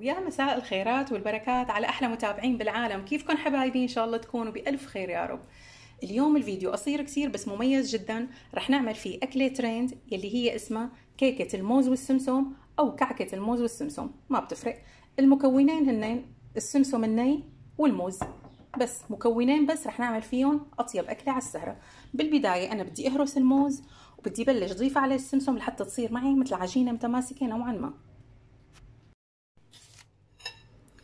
ويا مساء الخيرات والبركات على أحلى متابعين بالعالم كيفكم حبايبي إن شاء الله تكونوا بألف خير يا رب اليوم الفيديو قصير كثير بس مميز جدا رح نعمل فيه أكلة تريند يلي هي اسمها كيكة الموز والسمسم أو كعكة الموز والسمسم ما بتفرق المكونين هن السمسم الني والموز بس مكونين بس رح نعمل فيهم أطيب أكلة على السهرة بالبداية أنا بدي أهرس الموز وبدي بلش ضيف عليه السمسم لحتى تصير معي مثل عجينة متماسكة نوعا ما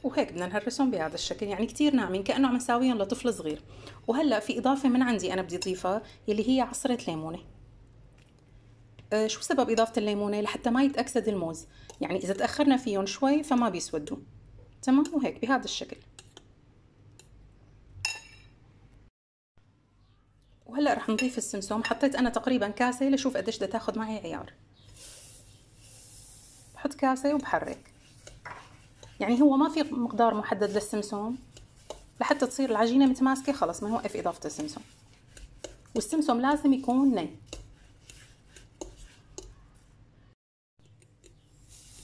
وهيك بدنا نهرسهم بهذا الشكل يعني كتير ناعمين كأنه عم نساويهم لطفل صغير وهلأ في إضافة من عندي أنا بدي أضيفها يلي هي عصرة ليمونة أه شو سبب إضافة الليمونة لحتى ما يتأكسد الموز يعني إذا تأخرنا فيهم شوي فما بيسودوا تمام وهيك بهذا الشكل وهلا رح نضيف السمسم حطيت انا تقريبا كاسه لشوف قديش بدها تاخذ معي عيار بحط كاسه وبحرك يعني هو ما في مقدار محدد للسمسم لحتى تصير العجينة متماسكة خلص ما نوقف إضافة السمسم والسمسم لازم يكون ني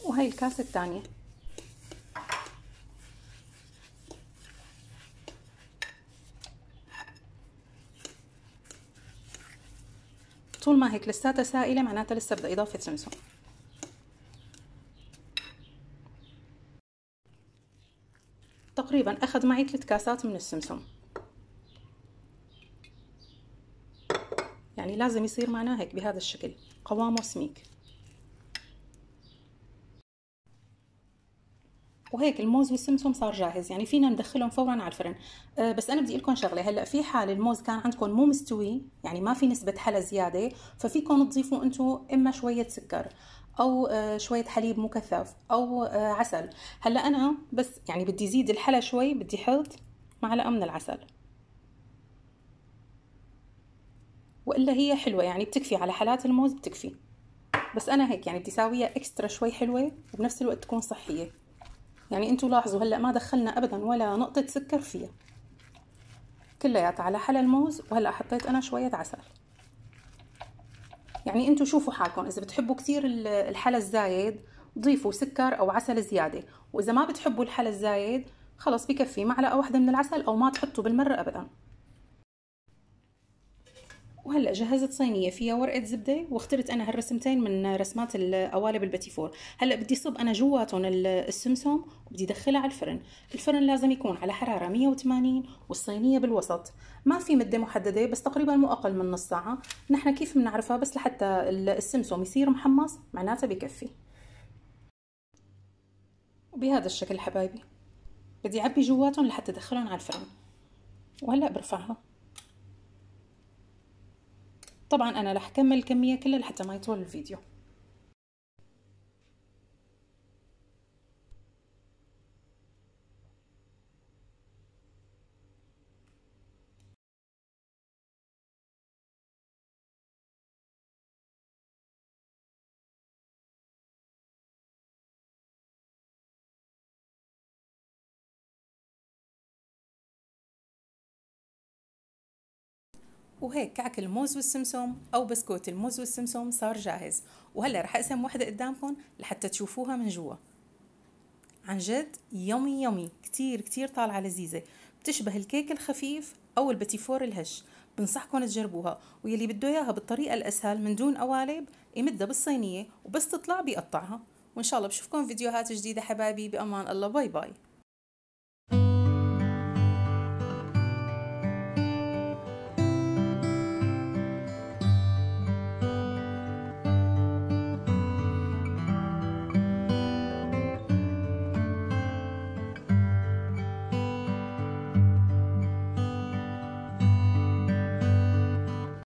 وهي الكاسة الثانية طول ما هيك لساتها سائلة معناتها لسه بدها إضافة سمسم تقريبا أخذ معي ثلاث كاسات من السمسم يعني لازم يصير معنا هيك بهذا الشكل قوامه سميك وهيك الموز والسمسم صار جاهز يعني فينا ندخلهم فورا على الفرن أه بس انا بدي لكم شغله هلا في حال الموز كان عندكم مو مستوي يعني ما في نسبه حلا زياده ففيكم تضيفوا انتم اما شويه سكر او آه، شويه حليب مكثف او آه، عسل هلا انا بس يعني بدي زيد الحلا شوي بدي احط معلقه من العسل والا هي حلوه يعني بتكفي على حالات الموز بتكفي بس انا هيك يعني بدي اساويها اكسترا شوي حلوه وبنفس الوقت تكون صحيه يعني انتم لاحظوا هلا ما دخلنا ابدا ولا نقطه سكر فيها كلياتها على حلا الموز وهلا حطيت انا شويه عسل يعني انتم شوفوا حالكم اذا بتحبوا كثير الحلى الزايد ضيفوا سكر او عسل زياده واذا ما بتحبوا الحلى الزايد خلص بكفي معلقه واحده من العسل او ما تحطوا بالمره ابدا وهلا جهزت صينيه فيها ورقه زبده واخترت انا هالرسمتين من رسمات القوالب البتيفور هلا بدي صب انا جواتهم السمسم وبدي ادخلها على الفرن الفرن لازم يكون على حراره 180 والصينيه بالوسط ما في مده محدده بس تقريبا مو اقل من نص ساعه نحن كيف بنعرفها بس لحتى السمسم يصير محمص معناتها بكفي وبهذا الشكل حبايبي بدي اعبي جواتهم لحتى ادخلهم على الفرن وهلا برفعها طبعا انا راح اكمل الكميه كلها لحتى ما يطول الفيديو وهيك كعك الموز والسمسم او بسكوت الموز والسمسم صار جاهز وهلا رح اقسم وحده قدامكم لحتى تشوفوها من جوا عن جد يمي يمي كتير كتير طالعه لذيذه بتشبه الكيك الخفيف او البتيفور الهش بنصحكم تجربوها ويلي بده اياها بالطريقه الاسهل من دون قوالب يمدها بالصينيه وبس تطلع بيقطعها وان شاء الله بشوفكم فيديوهات جديده حبايبي بامان الله باي باي